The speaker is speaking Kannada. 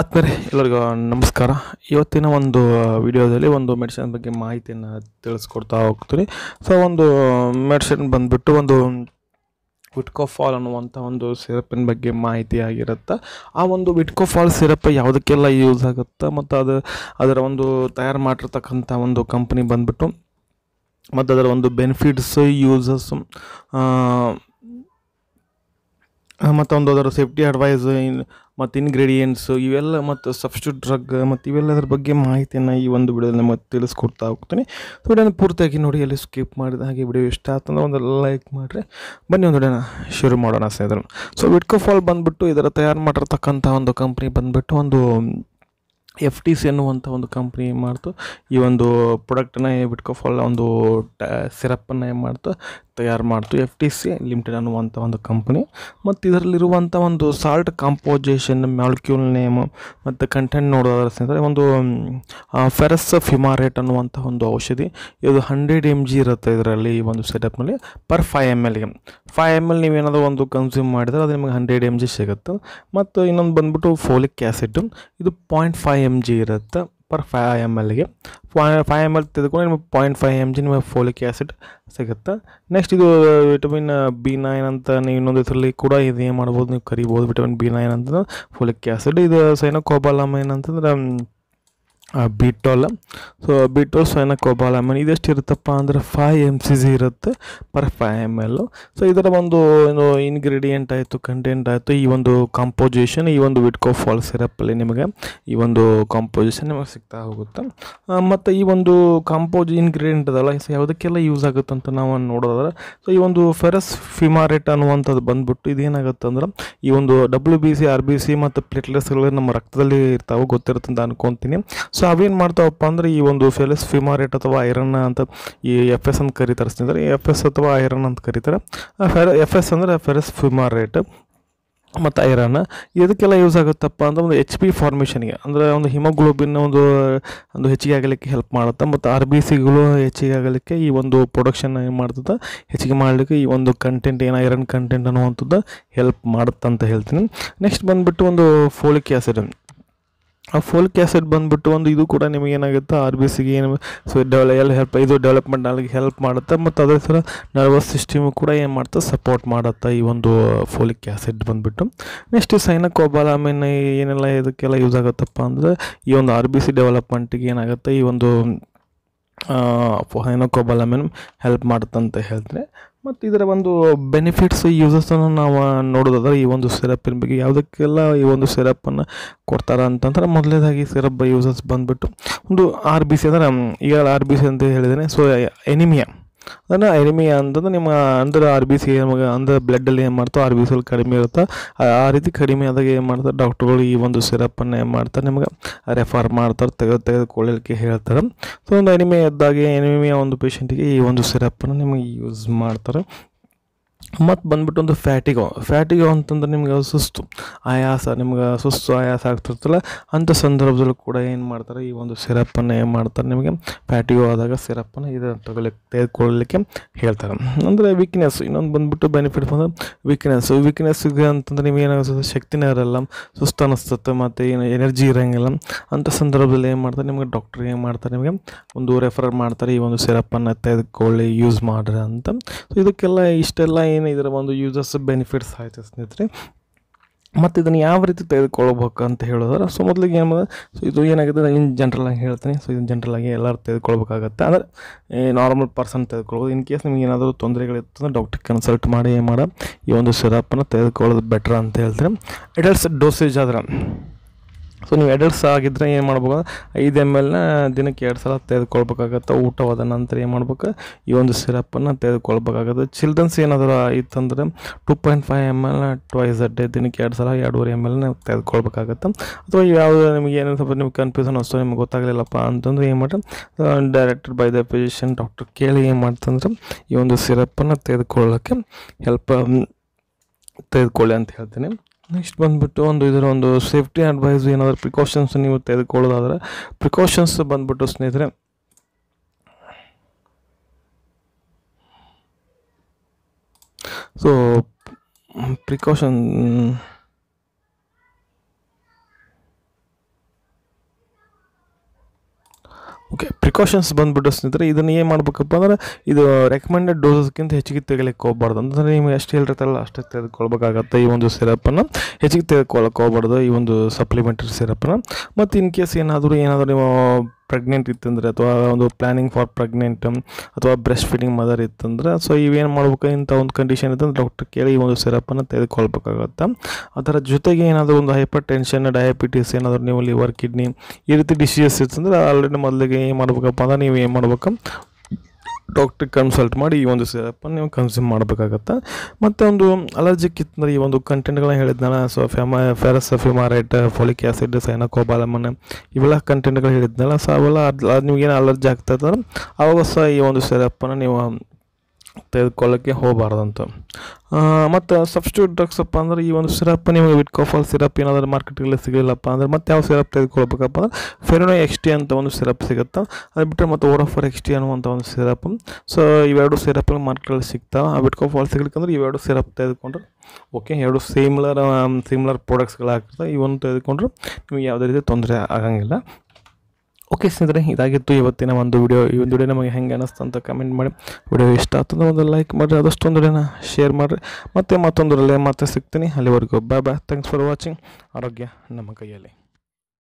ಆತ್ಮೀಯರೇ ಎಲ್ಲರಿಗೂ ನಮಸ್ಕಾರ ಇವತ್ತಿನ ಒಂದು ವಿಡಿಯೋದಲ್ಲಿ ಒಂದು ಮೆಡಿಸಿನ್ ಬಗ್ಗೆ ಮಾಹಿತಿಯನ್ನು ತಿಳಿಸ್ಕೊಡ್ತಾ ಹೋಗ್ತೀನಿ ಸೊ ಒಂದು ಮೆಡಿಸಿನ್ ಬಂದುಬಿಟ್ಟು ಒಂದು ವಿಟ್ಕೋಫಾಲ್ ಅನ್ನುವಂಥ ಒಂದು ಸಿರಪಿನ ಬಗ್ಗೆ ಮಾಹಿತಿ ಆಗಿರುತ್ತೆ ಆ ಒಂದು ವಿಟ್ಕೋಫಾಲ್ ಸಿರಪ್ ಯಾವುದಕ್ಕೆಲ್ಲ ಯೂಸ್ ಆಗುತ್ತೆ ಮತ್ತು ಅದು ಅದರ ಒಂದು ತಯಾರು ಮಾಡಿರ್ತಕ್ಕಂಥ ಒಂದು ಕಂಪ್ನಿ ಬಂದುಬಿಟ್ಟು ಮತ್ತು ಅದರ ಒಂದು ಬೆನಿಫಿಟ್ಸು ಯೂಸಸ್ ಮತ್ತೊಂದು ಅದರ ಸೇಫ್ಟಿ ಅಡ್ವೈಸ್ ಇನ್ ಮತ್ತು ಇನ್ಗ್ರೀಡಿಯೆಂಟ್ಸ್ ಇವೆಲ್ಲ ಮತ್ತು ಸಬ್ಸ್ಟ್ಯೂಟ್ ಡ್ರಗ್ ಮತ್ತು ಇವೆಲ್ಲದರ ಬಗ್ಗೆ ಮಾಹಿತಿಯನ್ನು ಈ ಒಂದು ವಿಡಿಯೋದಲ್ಲಿ ನಮಗೆ ತಿಳಿಸ್ಕೊಡ್ತಾ ಹೋಗ್ತೀನಿ ಸೊ ವಿಡಿಯೋನ ಪೂರ್ತಿಯಾಗಿ ನೋಡಿ ಅಲ್ಲಿ ಸ್ಕಿಪ್ ಮಾಡಿದ ಹಾಗೆ ವಿಡಿಯೋ ಇಷ್ಟ ಆತಂದ್ರೆ ಒಂದು ಲೈಕ್ ಮಾಡಿರಿ ಬನ್ನಿ ಒಂದು ವಿಡಿಯೋನ ಶುರು ಮಾಡೋಣ ಸ್ನೇಹಿತರು ಸೊ ವಿಡ್ಕೋ ಫಾಲ್ ಬಂದುಬಿಟ್ಟು ಇದರ ತಯಾರು ಮಾಡಿರ್ತಕ್ಕಂಥ ಒಂದು ಕಂಪ್ನಿ ಬಂದುಬಿಟ್ಟು ಒಂದು ಎಫ್ ಟಿ ಸಿ ಅನ್ನುವಂಥ ಒಂದು ಕಂಪ್ನಿ ಏನು ಮಾಡ್ತು ಈ ಒಂದು ಪ್ರಾಡಕ್ಟನ್ನು ಫಲ್ಲ ಒಂದು ಟ ಸಿರಪ್ಪನ್ನು ಏನು ಮಾಡ್ತು ತಯಾರು ಮಾಡ್ತು ಎಫ್ ಟಿ ಸಿ ಲಿಮಿಟೆಡ್ ಅನ್ನುವಂಥ ಒಂದು ಕಂಪ್ನಿ ಮತ್ತು ಇದರಲ್ಲಿರುವಂಥ ಒಂದು ಸಾಲ್ಟ್ ಕಾಂಪೋಸಿಷನ್ ಮ್ಯಾಲ್ಕ್ಯೂಲ್ ನೇಮ್ ಮತ್ತು ಕಂಟೆಂಟ್ ನೋಡೋದ್ರ ಒಂದು ಫೆರಸ್ ಫಿಮಾರೇಟ್ ಅನ್ನುವಂಥ ಒಂದು ಔಷಧಿ ಇದು ಹಂಡ್ರೆಡ್ ಎಮ್ ಜಿ ಇರುತ್ತೆ ಇದರಲ್ಲಿ ಈ ಒಂದು ಸೆಟಪ್ನಲ್ಲಿ ಪರ್ ಫೈವ್ ಎಮ್ ಎಲ್ಗೆ ಫೈವ್ ಎಮ್ ಎಲ್ ನೀವೇನಾದರೂ ಒಂದು ಕನ್ಸ್ಯೂಮ್ ಮಾಡಿದರೆ ಅದು ನಿಮಗೆ ಹಂಡ್ರೆಡ್ ಎಮ್ ಜಿ ಸಿಗುತ್ತೆ ಮತ್ತು ಇನ್ನೊಂದು ಬಂದ್ಬಿಟ್ಟು ಫೋಲಿಕ್ ಆ್ಯಸಿಡ್ ಇದು ಪಾಯಿಂಟ್ ಫೈವ್ ಎಮ್ ಜಿ ಇರುತ್ತೆ ಪರ್ ಫೈ ಎಮ್ ಎಲ್ಗೆ ಫೈವ್ ಎಮ್ ಎಲ್ ತೆಗೆದುಕೊಂಡು ನಿಮಗೆ ಪಾಯಿಂಟ್ ಫೈವ್ ಎಮ್ ಜಿ ನಿಮಗೆ ಫೋಲಿಕ್ ಆ್ಯಸಿಡ್ ಸಿಗುತ್ತೆ ನೆಕ್ಸ್ಟ್ ಇದು ವಿಟಮಿನ್ ಬಿ ನೈನ್ ಅಂತ ನೀವು ಇನ್ನೊಂದು ಇದರಲ್ಲಿ ಕೂಡ ಇದು ಏನು ಮಾಡ್ಬೋದು ನೀವು ಕರಿಬೋದು ವಿಟಮಿನ್ ಬಿ ನೈನ್ ಅಂತಂದ್ರೆ ಫೋಲಿಕ್ ಆ್ಯಸಿಡ್ ಇದು ಸೈನೋ ಕೋಬಾಲಮೈನ್ ಅಂತಂದ್ರೆ ಬಿಟೋಲ್ ಸೊ ಬಿಟೋಲ್ ಸ್ವಯನ ಕೋಬಾಲಮನ್ ಇದೆಷ್ಟು ಇರುತ್ತಪ್ಪ ಅಂದರೆ ಫೈವ್ ಎಮ್ ಸಿ ಜಿ ಇರುತ್ತೆ per five M L so ಇದರ ಒಂದು ಏನು ಇನ್ಗ್ರೀಡಿಯೆಂಟ್ ಆಯಿತು ಕಂಟೆಂಟ್ ಆಯಿತು ಈ ಒಂದು ಕಾಂಪೋಸಿಷನ್ ಈ ಒಂದು ವಿಟ್ಕೋ ಫಾಲ್ ಸಿರಪ್ಪಲ್ಲಿ ನಿಮಗೆ ಈ ಒಂದು ಕಾಂಪೋಸಿಷನ್ ನಿಮಗೆ ಸಿಗ್ತಾ ಹೋಗುತ್ತೆ ಮತ್ತು ಈ ಒಂದು ಕಾಂಪೋಜ್ ಇಂಗ್ರೀಡಿಯೆಂಟ್ ಅದಲ್ಲ ಸೊ ಯಾವುದಕ್ಕೆಲ್ಲ ಯೂಸ್ ಆಗುತ್ತೆ ಅಂತ ನಾವು ನೋಡೋದಾದ್ರೆ ಸೊ ಈ ಒಂದು ಫೆರಸ್ ಫಿಮಾರೆಟ್ ಅನ್ನುವಂಥದ್ದು ಬಂದ್ಬಿಟ್ಟು ಇದೇನಾಗುತ್ತೆ ಅಂದ್ರೆ ಈ ಒಂದು W B C R B C ಮತ್ತು ಪ್ಲೇಟ್ಲೆಸ್ಗಳು ನಮ್ಮ ರಕ್ತದಲ್ಲಿ ಇರ್ತಾವೆ ಗೊತ್ತಿರುತ್ತೆ ಅಂತ ಅನ್ಕೊತೀನಿ ಸೊ ಸೊ ಅವೇನು ಮಾಡ್ತಾವಪ್ಪ ಅಂದರೆ ಈ ಒಂದು ಫೆಲಸ್ ಫಿಮಾರೇಟ್ ಅಥವಾ ಐರನ್ ಅಂತ ಈ ಎಫ್ ಎಸ್ ಅಂತ ಕರೀತಾರೆ ಸ್ನೇಹಿತರೆ ಎಫ್ ಎಸ್ ಅಥವಾ ಐರನ್ ಅಂತ ಕರೀತಾರೆ ಎಫ್ ಎಸ್ ಅಂದರೆ ಫೆರಸ್ ಫಿಮಾರೇಟ್ ಮತ್ತು ಐರನ್ ಇದಕ್ಕೆಲ್ಲ ಯೂಸ್ ಆಗುತ್ತಪ್ಪ ಅಂದರೆ ಒಂದು ಎಚ್ ಪಿ ಫಾರ್ಮೇಷನ್ಗೆ ಅಂದರೆ ಒಂದು ಹಿಮೋಗ್ಲೋಬಿನ್ ಒಂದು ಒಂದು ಹೆಚ್ಚಿಗೆ ಆಗಲಿಕ್ಕೆ ಹೆಲ್ಪ್ ಮಾಡುತ್ತೆ ಮತ್ತು ಆರ್ ಬಿ ಸಿಗಳು ಹೆಚ್ಚಿಗೆ ಆಗಲಿಕ್ಕೆ ಈ ಒಂದು ಪ್ರೊಡಕ್ಷನ್ ಏನು ಮಾಡ್ತದೆ ಹೆಚ್ಚಿಗೆ ಮಾಡಲಿಕ್ಕೆ ಈ ಒಂದು ಕಂಟೆಂಟ್ ಏನು ಐರನ್ ಕಂಟೆಂಟ್ ಅನ್ನುವಂಥದ್ದು ಹೆಲ್ಪ್ ಮಾಡುತ್ತಂತ ಹೇಳ್ತೀನಿ ನೆಕ್ಸ್ಟ್ ಬಂದುಬಿಟ್ಟು ಒಂದು ಫೋಲಿಕ್ ಆ್ಯಸಿಡ್ ಆ ಫೋಲ್ಕ್ ಆ್ಯಸಿಡ್ ಬಂದ್ಬಿಟ್ಟು ಒಂದು ಇದು ಕೂಡ ನಿಮಗೇನಾಗುತ್ತೆ ಆರ್ ಬಿ ಸಿಗೆ ಏನು ಸೊ ಡೆವಲ ಎಲ್ಲ ಹೆಲ್ಪ್ ಇದು ಡೆವಲಪ್ಮೆಂಟ್ ಅಲ್ಲಿಗೆ ಹೆಲ್ಪ್ ಮಾಡುತ್ತೆ ಮತ್ತು ಅದೇ ಥರ ನರ್ವಸ್ ಸಿಸ್ಟಮ್ ಕೂಡ ಏನು ಮಾಡುತ್ತೆ ಸಪೋರ್ಟ್ ಮಾಡುತ್ತೆ ಈ ಒಂದು ಫೋಲಿಕ್ ಆ್ಯಸಿಡ್ ಬಂದುಬಿಟ್ಟು ನೆಕ್ಸ್ಟ್ ಈ ಸೈನಕೋಬಾಲಾಮಿನ್ ಏನೆಲ್ಲ ಇದಕ್ಕೆಲ್ಲ ಯೂಸ್ ಆಗುತ್ತಪ್ಪ ಅಂದರೆ ಈ ಒಂದು ಆರ್ ಬಿ ಸಿ ಡೆವಲಪ್ಮೆಂಟಿಗೆ ಏನಾಗುತ್ತೆ ಈ ಒಂದು ಏನೋ ಕೋಬಾಲಮಿನ್ ಹೆಲ್ಪ್ ಮಾಡುತ್ತಂತ ಹೇಳಿದ್ರೆ ಮತ್ತು ಇದರ ಒಂದು ಬೆನಿಫಿಟ್ಸ್ ಯೂಸಸನ್ನು ನಾವು ನೋಡೋದಾದ್ರೆ ಈ ಒಂದು ಸಿರಪ್ಪಿನ ಬಗ್ಗೆ ಯಾವುದಕ್ಕೆಲ್ಲ ಈ ಒಂದು ಸಿರಪ್ಪನ್ನು ಕೊಡ್ತಾರ ಅಂತಂದ್ರೆ ಮೊದಲನೇದಾಗಿ ಸಿರಪ್ ಯೂಸಸ್ ಬಂದುಬಿಟ್ಟು ಒಂದು ಆರ್ ಬಿ ಸಿ ಅಂದರೆ ಈಗ ಆರ್ ಬಿ ಸಿ ಅಂತ ಹೇಳಿದ್ದೇನೆ ಸೊ ಎನಿಮಿಯಾ ಅದನ್ನು ಎನಿಮಿಯ ಅಂತಂದು ನಿಮ್ಮ ಅಂದ್ರೆ ಆರ್ ಬಿ ಸಿ ನಮಗೆ ಅಂದ್ರೆ ಬ್ಲಡ್ಡಲ್ಲಿ ಏನು ಮಾಡ್ತೋ ಆರ್ ಬಿ ಅಲ್ಲಿ ಕಡಿಮೆ ಇರುತ್ತೆ ಆ ರೀತಿ ಕಡಿಮೆ ಆದಾಗ ಏನು ಮಾಡ್ತಾರೆ ಡಾಕ್ಟ್ರುಗಳು ಈ ಒಂದು ಸಿರಪ್ಪನ್ನು ಏನು ಮಾಡ್ತಾರೆ ನಿಮಗೆ ರೆಫರ್ ಮಾಡ್ತಾರೆ ತೆಗೆದು ತೆಗೆದುಕೊಳ್ಳಲಿಕ್ಕೆ ಹೇಳ್ತಾರೆ ಸೊ ಒಂದು ಎನಿಮಿಯ ಇದ್ದಾಗ ಎನಿಮಿಯ ಒಂದು ಪೇಷೆಂಟಿಗೆ ಈ ಒಂದು ಸಿರಪ್ಪನ್ನು ನಿಮಗೆ ಯೂಸ್ ಮಾಡ್ತಾರೆ ಮತ್ತು ಬಂದ್ಬಿಟ್ಟು ಒಂದು ಫ್ಯಾಟಿಗೋ ಫ್ಯಾಟಿಗೋ ಅಂತಂದ್ರೆ ನಿಮ್ಗೆ ಸುಸ್ತು ಆಯಾಸ ನಿಮ್ಗೆ ಸುಸ್ತು ಆಯಾಸ ಆಗ್ತಿರ್ತಲ್ಲ ಅಂಥ ಸಂದರ್ಭದಲ್ಲೂ ಕೂಡ ಏನು ಮಾಡ್ತಾರೆ ಈ ಒಂದು ಸಿರಪನ್ನು ಏನು ಮಾಡ್ತಾರೆ ನಿಮಗೆ ಫ್ಯಾಟಿಗೋ ಆದಾಗ ಸಿರಪನ್ನು ಇದನ್ನು ತಗೊಳ್ಳಿಕ್ಕೆ ತೆಗೆದುಕೊಳ್ಳಲಿಕ್ಕೆ ಹೇಳ್ತಾರೆ ಅಂದರೆ ವೀಕ್ನೆಸ್ ಇನ್ನೊಂದು ಬಂದ್ಬಿಟ್ಟು ಬೆನಿಫಿಟ್ ಬಂದರೆ ವೀಕ್ನೆಸ್ ವೀಕ್ನೆಸ್ ಅಂತಂದ್ರೆ ನಿಮಗೆ ನಿಮ್ಗೆ ಶಕ್ತಿನೇ ಇರಲ್ಲ ಸುಸ್ತು ಅನ್ನಿಸ್ತದೆ ಮತ್ತು ಏನು ಎನರ್ಜಿ ಇರೋಂಗಿಲ್ಲ ಅಂಥ ಸಂದರ್ಭದಲ್ಲಿ ಏನು ಮಾಡ್ತಾರೆ ನಿಮಗೆ ಡಾಕ್ಟ್ರ್ ಏನು ಮಾಡ್ತಾರೆ ನಿಮಗೆ ಒಂದು ರೆಫರ್ ಮಾಡ್ತಾರೆ ಈ ಒಂದು ಸಿರಪನ್ನು ತೆಗೆದುಕೊಳ್ಳಿ ಯೂಸ್ ಮಾಡ್ರಿ ಅಂತ ಸೊ ಇದಕ್ಕೆಲ್ಲ ಇಷ್ಟೆಲ್ಲ ಏನು ಇದರ ಒಂದು ಯೂಸಸ್ ಬೆನಿಫಿಟ್ಸ್ ಆಯಿತು ಸ್ನೇಹಿತರೆ ಮತ್ತು ಇದನ್ನು ಯಾವ ರೀತಿ ತೆಗೆದುಕೊಳ್ಬೇಕು ಅಂತ ಹೇಳಿದ್ರೆ ಸೊ ಮೊದಲಿಗೆ ಏನು ಸೊ ಇದು ಏನಾಗಿದೆ ಇನ್ ಜನ್ರಲಾಗಿ ಹೇಳ್ತೀನಿ ಸೊ ಇದನ್ನು ಜನ್ರಲಾಗಿ ಎಲ್ಲರೂ ತೆಗೆದುಕೊಳ್ಬೇಕಾಗತ್ತೆ ಅಂದರೆ ನಾರ್ಮಲ್ ಪರ್ಸನ್ ತೆಗೆದುಕೊಳ್ಬೋದು ಇನ್ ಕೇಸ್ ನಿಮ್ಗೆ ಏನಾದರೂ ತೊಂದರೆಗಳಿತ್ತು ಅಂದರೆ ಡಾಕ್ಟರ್ ಕನ್ಸಲ್ಟ್ ಮಾಡಿ ಏನು ಮಾಡ ಈ ಒಂದು ಸಿರಪನ್ನು ತೆಗೆದುಕೊಳ್ಳೋದು ಬೆಟ್ರ್ ಅಂತ ಹೇಳ್ತಾರೆ ಅಡಲ್ಟ್ಸ್ ಡೋಸೇಜ್ ಆದ್ರೆ ಸೊ ನೀವು ಎಡಲ್ಟ್ಸ್ ಆಗಿದ್ದರೆ ಏನು ಮಾಡ್ಬೇಕು ಐದು ಎಮ್ ಎಲ್ನ ದಿನಕ್ಕೆ ಎರಡು ಸಲ ತೆಗೆದುಕೊಳ್ಬೇಕಾಗತ್ತೆ ಊಟವಾದ ನಂತರ ಏನು ಮಾಡ್ಬೇಕು ಈ ಒಂದು ಸಿರಪ್ಪನ್ನು ತೆಗೆದುಕೊಳ್ಬೇಕಾಗತ್ತೆ ಚಿಲ್ಡ್ರನ್ಸ್ ಏನಾದರೂ ಇತ್ತಂದರೆ ಟೂ ಪಾಯಿಂಟ್ ಫೈವ್ ಎಮ್ ಎಲ್ನ ಟ್ವೈಸ್ ಅ ಡೇ ದಿನಕ್ಕೆ ಎರಡು ಸಲ ಎರಡೂವರೆ ಎಮ್ ಎಲ್ನ ತೆಗೆದುಕೊಳ್ಬೇಕಾಗತ್ತೆ ಅಥವಾ ಯಾವುದು ನಿಮಗೆ ಏನೇನು ಸ್ವಲ್ಪ ನಿಮ್ಗೆ ಕನ್ಫ್ಯೂಷನ್ ಅಷ್ಟು ನಿಮ್ಗೆ ಗೊತ್ತಾಗಲಿಲ್ಲಪ್ಪ ಅಂತಂದ್ರೆ ಏನು ಮಾಡಿ directed by the physician doctor ಕೇಳಿ ಏನು ಮಾಡ್ತಂದ್ರೆ ಈ ಒಂದು ಸಿರಪ್ಪನ್ನು ತೆಗೆದುಕೊಳ್ಳೋಕ್ಕೆ ಹೆಲ್ಪ್ ತೆಗೆದುಕೊಳ್ಳಿ ಅಂತ ಹೇಳ್ತೀನಿ ನೆಕ್ಸ್ಟ್ ಬಂದುಬಿಟ್ಟು ಒಂದು ಇದರ ಒಂದು ಸೇಫ್ಟಿ ಅಡ್ವೈಸ್ ಏನಾದರೂ ಪ್ರಿಕಾಷನ್ಸ್ ನೀವು ತೆಗೆದುಕೊಳ್ಳೋದಾದ್ರೆ ಪ್ರಿಕಾಷನ್ಸ್ ಬಂದುಬಿಟ್ಟು ಸ್ನೇಹಿತರೆ ಸೊ ಪ್ರಿಕಾಷನ್ ಪ್ರಿಕಾಷನ್ಸ್ ಬಂದ್ಬಿಟ್ಟು ಸ್ನೇಹಿತರೆ ಇದನ್ನು ಏನು ಮಾಡ್ಬೇಕಪ್ಪ ಅಂದ್ರೆ ಇದು ರೆಕಮೆಂಡೆಡ್ ಡೋಸಸ್ಗಿಂತ ಹೆಚ್ಚಿಗೆ ತೆಗಿಲಿಕ್ಕೆ ಹೋಗ್ಬಾರ್ದು ಅಂತಂದರೆ ನಿಮ್ಗೆ ಎಷ್ಟು ಹೇಳಿರ್ತಾರಲ್ಲ ಅಷ್ಟೇ ತೆಗೆದುಕೊಳ್ಬೇಕಾಗತ್ತೆ ಈ ಒಂದು ಸಿರಪ್ಪನ್ನು ಹೆಚ್ಚಿಗೆ ತೆಗೆದುಕೊಳ್ಳೋಕೆ ಹೋಗ್ಬಾರ್ದು ಈ ಒಂದು ಸಪ್ಲಿಮೆಂಟರಿ ಸಿರಪ್ನ ಮತ್ತು ಇನ್ ಕೇಸ್ ಏನಾದರೂ ಏನಾದರೂ ನೀವು ಪ್ರೆಗ್ನೆಂಟ್ ಇತ್ತಂದರೆ ಅಥವಾ ಒಂದು ಪ್ಲಾನಿಂಗ್ ಫಾರ್ ಪ್ರೆಗ್ನೆಂಟ್ ಅಥವಾ ಬ್ರೆಸ್ಟ್ ಫೀಡಿಂಗ್ ಮದರ್ ಇತ್ತಂದ್ರೆ ಸೊ ಇವೇನು ಮಾಡ್ಬೇಕು ಇಂಥ ಒಂದು ಕಂಡೀಷನ್ ಇತ್ತಂದ್ರೆ ಡಾಕ್ಟರ್ ಕೇಳಿ ಈ ಒಂದು ಸಿರಪನ್ನು ತೆಗೆದುಕೊಳ್ಬೇಕಾಗತ್ತೆ ಅದರ ಜೊತೆಗೆ ಏನಾದರೂ ಒಂದು ಹೈಪರ್ ಟೆನ್ಷನ್ ಡಯಾಬಿಟೀಸ್ ಏನಾದರೂ ನೀವು ಲಿವರ್ ಕಿಡ್ನಿ ಈ ರೀತಿ ಡಿಸೀಸಸ್ ಇತ್ತಂದ್ರೆ ಆಲ್ರೆಡಿ ಮೊದಲಿಗೆ ಏನು ಮಾಡ್ಬೇಕಪ್ಪ ಅಂದ್ರೆ ನೀವು ಏನು ಮಾಡ್ಬೇಕು ಡಾಕ್ಟ್ರಿಗೆ ಕನ್ಸಲ್ಟ್ ಮಾಡಿ ಈ ಒಂದು ಸಿರಪ್ಪನ್ನು ನೀವು ಕನ್ಸ್ಯೂಮ್ ಮಾಡಬೇಕಾಗತ್ತೆ ಮತ್ತು ಒಂದು ಅಲರ್ಜಿಕ್ ಇತ್ತಂದ್ರೆ ಈ ಒಂದು ಕಂಟೆಂಟ್ಗಳನ್ನ ಹೇಳಿದ್ನಲ್ಲ ಸೊ ಫೆಮ ferrous fumarate folic acid cyanocobalamin ಇವೆಲ್ಲ ಕಂಟೆಂಟ್ಗಳು ಹೇಳಿದ್ನಲ್ಲ ಸೊ ಅವೆಲ್ಲ ಅದು ಏನು ಅಲರ್ಜಿ ಆಗ್ತದೆ ಅವಾಗ ಸಹ ಈ ಒಂದು ಸಿರಪ್ಪನ್ನು ನೀವು ತೆಗೆದುಕೊಳ್ಳೋಕ್ಕೆ ಹೋಗಬಾರ್ದಂತ ಮತ್ತು ಸಬ್ಸ್ಟ್ಯೂಟ್ ಡ್ರಗ್ಸಪ್ಪ ಅಪ್ಪ ಅಂದ್ರೆ ಈ ಒಂದು ಸಿರಪ್ ನಿಮಗೆ ವಿಟ್ಕೋಫಾಲ್ ಸಿರಪ್ ಏನಾದರೂ ಮಾರ್ಕೆಟ್ಗಳಲ್ಲಿ ಸಿಗಲಿಲ್ಲಪ್ಪ ಅಂದರೆ ಮತ್ತೆ ಯಾವ ಸಿರಪ್ ತೆಗೆದುಕೊಳ್ಬೇಕಪ್ಪ ಅಂದರೆ ಫೆರೋನೋ ಎಕ್ಸ್ ಟಿ ಅಂತ ಒಂದು ಸಿರಪ್ ಸಿಗುತ್ತೆ ಅದು ಬಿಟ್ಟರೆ ಮತ್ತು ಓರೋಫರ್ ಎಕ್ಸ್ ಟಿ ಅನ್ನುವಂಥ ಒಂದು ಸಿರಪ್ ಸೊ ಇವೆರಡು ಸಿರಪ್ ಮಾರ್ಕೆಟ್ಗಳಲ್ಲಿ ಸಿಗ್ತಾವೆ ಆ ವಿಟ್ಕೋಫಾಲ್ ಸಿಗ್ಲಿಕ್ಕಂದ್ರೆ ಇವೆರಡು ಸಿರಪ್ ತೆಗೆದುಕೊಂಡ್ರೆ ಓಕೆ ಎರಡು ಸಿಮಿಲರ್ ಸಿಮಿಲರ್ ಪ್ರಾಡಕ್ಟ್ಸ್ಗಳಾಗಿರ್ತವೆ ಇವನ್ನು ತೆಗೆದುಕೊಂಡ್ರೆ ನಿಮಗೆ ಯಾವುದೇ ರೀತಿ ತೊಂದರೆ ಆಗಂಗಿಲ್ಲ ಓಕೆ ಸ್ನೇಹಿತರೆ ಇದಾಗಿತ್ತು ಇವತ್ತಿನ ಒಂದು ವೀಡಿಯೋ ಈ ಒಂದು ವಿಡಿಯೋ ನಮಗೆ ಹೆಂಗೆ ಅನ್ನಿಸ್ತು ಅಂತ ಕಮೆಂಟ್ ಮಾಡಿ ವಿಡಿಯೋ ಇಷ್ಟ ಆಗ್ತದೆ ಒಂದು ಲೈಕ್ ಮಾಡಿರಿ ಅದಷ್ಟೊಂದು ವಿಡಿಯೋನ ಶೇರ್ ಮಾಡಿರಿ ಮತ್ತು ಮತ್ತೊಂದು ಮತ್ತೊಂದರಲ್ಲೇ ಮತ್ತೆ ಸಿಗ್ತೀನಿ ಅಲ್ಲಿವರೆಗೂ bye bye thanks for watching ಆರೋಗ್ಯ ನಮ್ಮ ಕೈಯಲ್ಲಿ